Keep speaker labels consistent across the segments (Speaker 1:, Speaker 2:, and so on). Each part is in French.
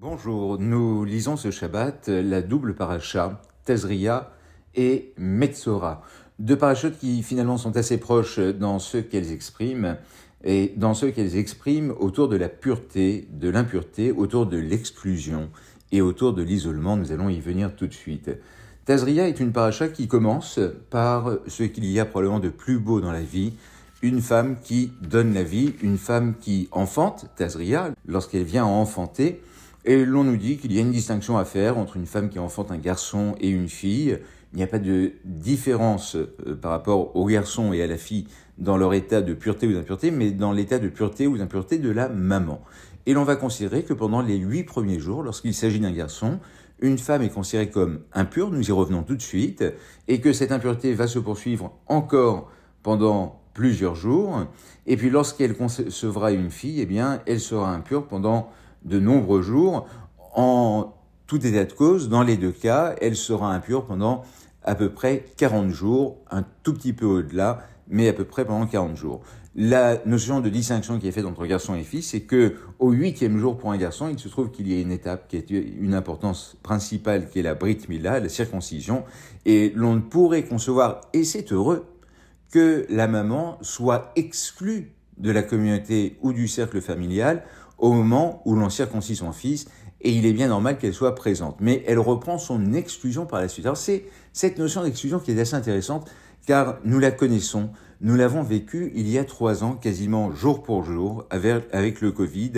Speaker 1: Bonjour, nous lisons ce Shabbat la double paracha, Tazria et Metzora. Deux parachutes qui finalement sont assez proches dans ce qu'elles expriment et dans ce qu'elles expriment autour de la pureté, de l'impureté, autour de l'exclusion et autour de l'isolement. Nous allons y venir tout de suite. Tazria est une paracha qui commence par ce qu'il y a probablement de plus beau dans la vie, une femme qui donne la vie, une femme qui enfante, Tazria, lorsqu'elle vient à enfanter, et l'on nous dit qu'il y a une distinction à faire entre une femme qui enfante un garçon et une fille. Il n'y a pas de différence euh, par rapport au garçon et à la fille dans leur état de pureté ou d'impureté, mais dans l'état de pureté ou d'impureté de la maman. Et l'on va considérer que pendant les huit premiers jours, lorsqu'il s'agit d'un garçon, une femme est considérée comme impure, nous y revenons tout de suite, et que cette impureté va se poursuivre encore pendant plusieurs jours, et puis lorsqu'elle concevra une fille, eh bien, elle sera impure pendant de nombreux jours. En tout état de cause, dans les deux cas, elle sera impure pendant à peu près 40 jours, un tout petit peu au-delà, mais à peu près pendant 40 jours. La notion de distinction qui est faite entre garçon et fille, c'est que au huitième jour pour un garçon, il se trouve qu'il y a une étape qui est une importance principale, qui est la brit mila, la circoncision, et l'on ne pourrait concevoir, et c'est heureux, que la maman soit exclue de la communauté ou du cercle familial au moment où l'on circoncit son fils, et il est bien normal qu'elle soit présente. Mais elle reprend son exclusion par la suite. Alors c'est cette notion d'exclusion qui est assez intéressante, car nous la connaissons, nous l'avons vécue il y a trois ans, quasiment jour pour jour, avec, avec le Covid,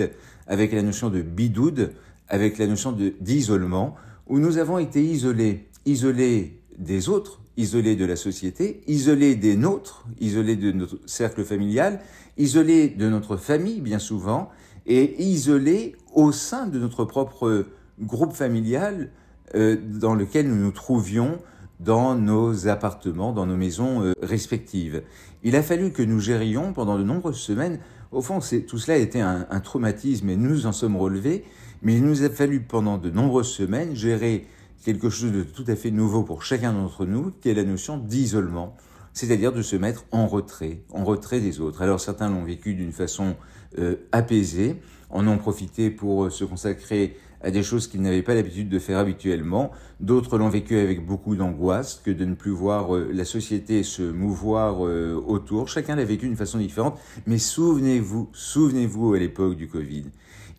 Speaker 1: avec la notion de bidoude, avec la notion d'isolement, où nous avons été isolés, isolés des autres, isolés de la société, isolés des nôtres, isolés de notre cercle familial, isolés de notre famille bien souvent, et isolés au sein de notre propre groupe familial euh, dans lequel nous nous trouvions dans nos appartements, dans nos maisons euh, respectives. Il a fallu que nous gérions pendant de nombreuses semaines, au fond tout cela était été un, traumatisme et nous en sommes relevés, mais il nous a fallu pendant de nombreuses semaines gérer quelque chose de tout à fait nouveau pour chacun d'entre nous, qui est la notion d'isolement c'est-à-dire de se mettre en retrait, en retrait des autres. Alors certains l'ont vécu d'une façon euh, apaisée, en ont profité pour euh, se consacrer à des choses qu'ils n'avaient pas l'habitude de faire habituellement, d'autres l'ont vécu avec beaucoup d'angoisse, que de ne plus voir euh, la société se mouvoir autour, chacun l'a vécu d'une façon différente, mais souvenez-vous, souvenez-vous à l'époque du Covid,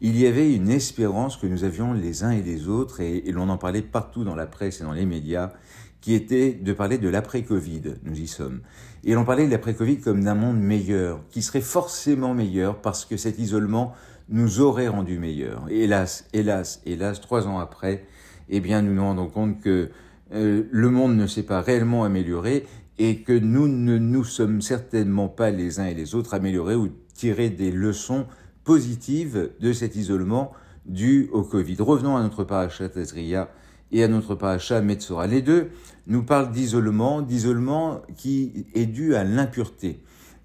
Speaker 1: il y avait une espérance que nous avions les uns et les autres, et, et l'on en parlait partout dans la presse et dans les médias, qui était de parler de l'après-Covid, nous y sommes. Et l'on parlait de l'après-Covid comme d'un monde meilleur, qui serait forcément meilleur parce que cet isolement nous aurait rendu meilleurs. Et hélas, hélas, hélas, trois ans après, eh bien, nous nous rendons compte que euh, le monde ne s'est pas réellement amélioré et que nous ne nous sommes certainement pas les uns et les autres améliorés ou tirés des leçons positives de cet isolement dû au Covid. Revenons à notre parachat tazria et à notre paracha Metzora. Les deux nous parlent d'isolement, d'isolement qui est dû à l'impureté.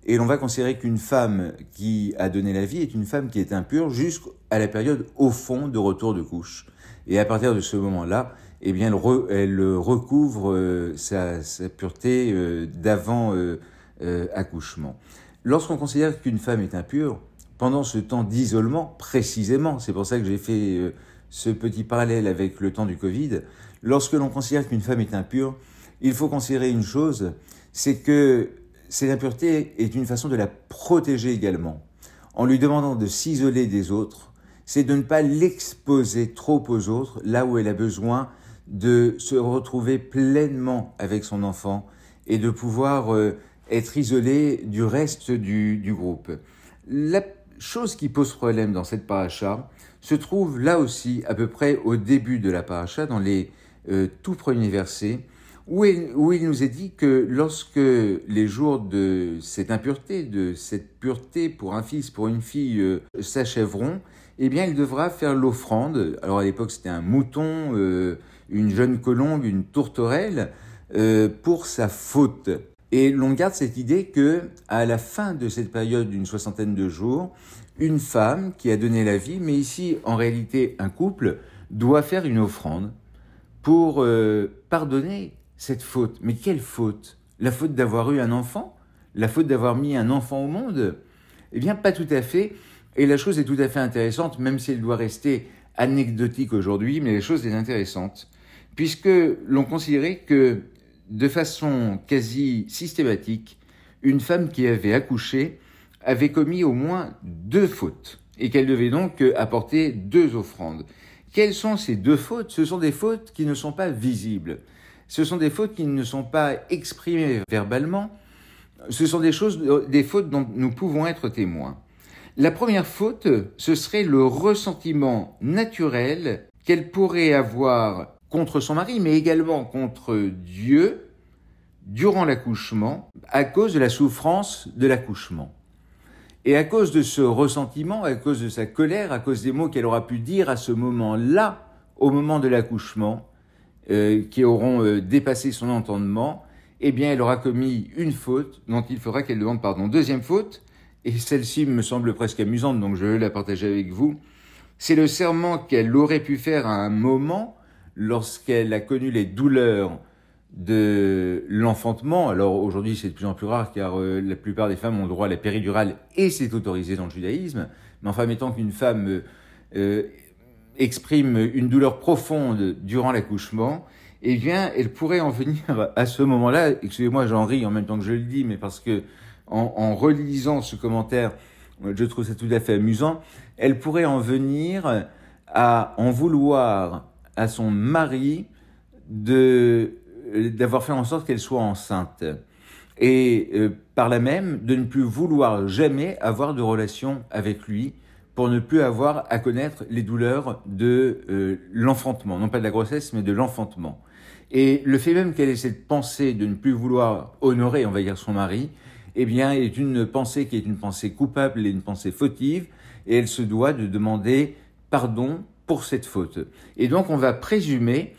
Speaker 1: Et on va considérer qu'une femme qui a donné la vie est une femme qui est impure jusqu'à la période au fond de retour de couche. Et à partir de ce moment-là, eh bien, elle, recouvre euh, sa, pureté euh, d'avant euh, accouchement. Lorsqu'on considère qu'une femme est impure, pendant ce temps d'isolement, précisément, c'est pour ça que j'ai fait ce petit parallèle avec le temps du Covid, lorsque l'on considère qu'une femme est impure, il faut considérer une chose, c'est que cette impureté est une façon de la protéger également. En lui demandant de s'isoler des autres, c'est de ne pas l'exposer trop aux autres, là où elle a besoin de se retrouver pleinement avec son enfant et de pouvoir euh, être isolée du reste du, du groupe. La chose qui pose problème dans cette paracha se trouve là aussi à peu près au début de la paracha, dans les euh, tout premiers versets, où il, nous est dit que lorsque les jours de cette impureté, de cette pureté pour un fils, pour une fille, euh, s'achèveront, eh bien il devra faire l'offrande. Alors à l'époque c'était un mouton, euh, une jeune colombe, une tourterelle, pour sa faute. Et l'on garde cette idée que, à la fin de cette période d'une soixantaine de jours, une femme qui a donné la vie, mais ici en réalité un couple, doit faire une offrande pour euh, pardonner cette faute. Mais quelle faute La faute d'avoir eu un enfant La faute d'avoir mis un enfant au monde Eh bien, pas tout à fait. Et la chose est tout à fait intéressante, même si elle doit rester anecdotique aujourd'hui, mais la chose est intéressante, puisque l'on considérait que de façon quasi systématique, une femme qui avait accouché avait commis au moins deux fautes et qu'elle devait donc euh, apporter deux offrandes. Quelles sont ces deux fautes Ce sont des fautes qui ne sont pas visibles. Ce sont des fautes qui ne sont pas exprimées verbalement. Ce sont des choses, euh, des fautes dont nous pouvons être témoins. La première faute, ce serait le ressentiment naturel qu'elle pourrait avoir contre son mari, mais également contre Dieu durant l'accouchement, à cause de la souffrance de l'accouchement. Et à cause de ce ressentiment, à cause de sa colère, à cause des mots qu'elle aura pu dire à ce moment-là, au moment de l'accouchement, euh, qui auront euh, dépassé son entendement, eh bien, elle aura commis une faute dont il faudra qu'elle demande pardon. Deuxième faute, et celle-ci me semble presque amusante, donc je vais la partager avec vous, c'est le serment qu'elle aurait pu faire à un moment lorsqu'elle a connu les douleurs de l'enfantement, alors aujourd'hui c'est de plus en plus rare car euh, la plupart des femmes ont droit à la péridurale et c'est autorisé dans le judaïsme, mais enfin mettant qu'une femme euh, euh, exprime une douleur profonde durant l'accouchement, eh bien elle pourrait en venir à ce moment-là, excusez-moi j'en ris en même temps que je le dis, mais parce que en, en relisant ce commentaire, je trouve ça tout à fait amusant, elle pourrait en venir à en vouloir à son mari de euh, d'avoir fait en sorte qu'elle soit enceinte et euh, par là même de ne plus vouloir jamais avoir de relation avec lui pour ne plus avoir à connaître les douleurs de euh, l'enfantement, non pas de la grossesse, mais de l'enfantement. Et le fait même qu'elle ait cette pensée de ne plus vouloir honorer, on va dire, son mari, eh bien, est une pensée qui est une pensée coupable et une pensée fautive, et elle se doit de demander pardon pour cette faute. Et donc on va présumer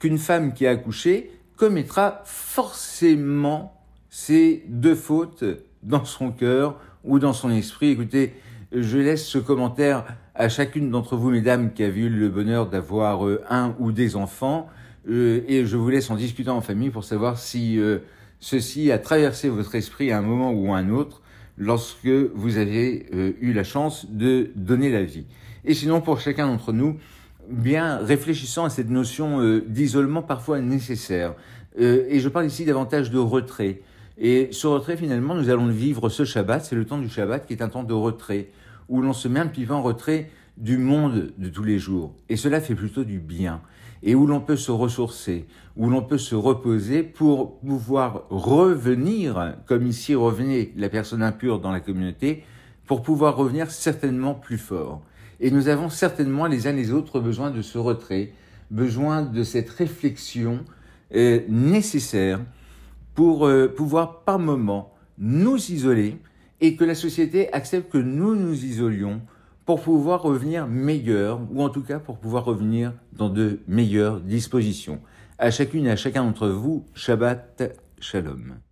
Speaker 1: qu'une femme qui a accouché commettra forcément ces deux fautes dans son cœur ou dans son esprit. Écoutez, je laisse ce commentaire à chacune d'entre vous, mesdames, qui avez eu le bonheur d'avoir euh, un ou des enfants, euh, et je vous laisse en discutant en famille pour savoir si euh, ceci a traversé votre esprit à un moment ou à un autre lorsque vous avez eu la chance de donner la vie et sinon pour chacun d'entre nous, bien réfléchissant à cette notion euh, d'isolement parfois nécessaire. Euh, et je parle ici davantage de retrait. Et ce retrait, finalement, nous allons le vivre ce Shabbat, c'est le temps du Shabbat qui est un temps de retrait, où l'on se met un petit en retrait du monde de tous les jours. Et cela fait plutôt du bien. Et où l'on peut se ressourcer, où l'on peut se reposer pour pouvoir revenir, comme ici revenait la personne impure dans la communauté, pour pouvoir revenir certainement plus fort. Et nous avons certainement les uns les autres besoin de ce retrait, besoin de cette réflexion euh, nécessaire pour euh, pouvoir par moment nous isoler et que la société accepte que nous nous isolions pour pouvoir revenir meilleur, ou en tout cas pour pouvoir revenir dans de meilleures dispositions. À chacune et à chacun d'entre vous, Shabbat Shalom.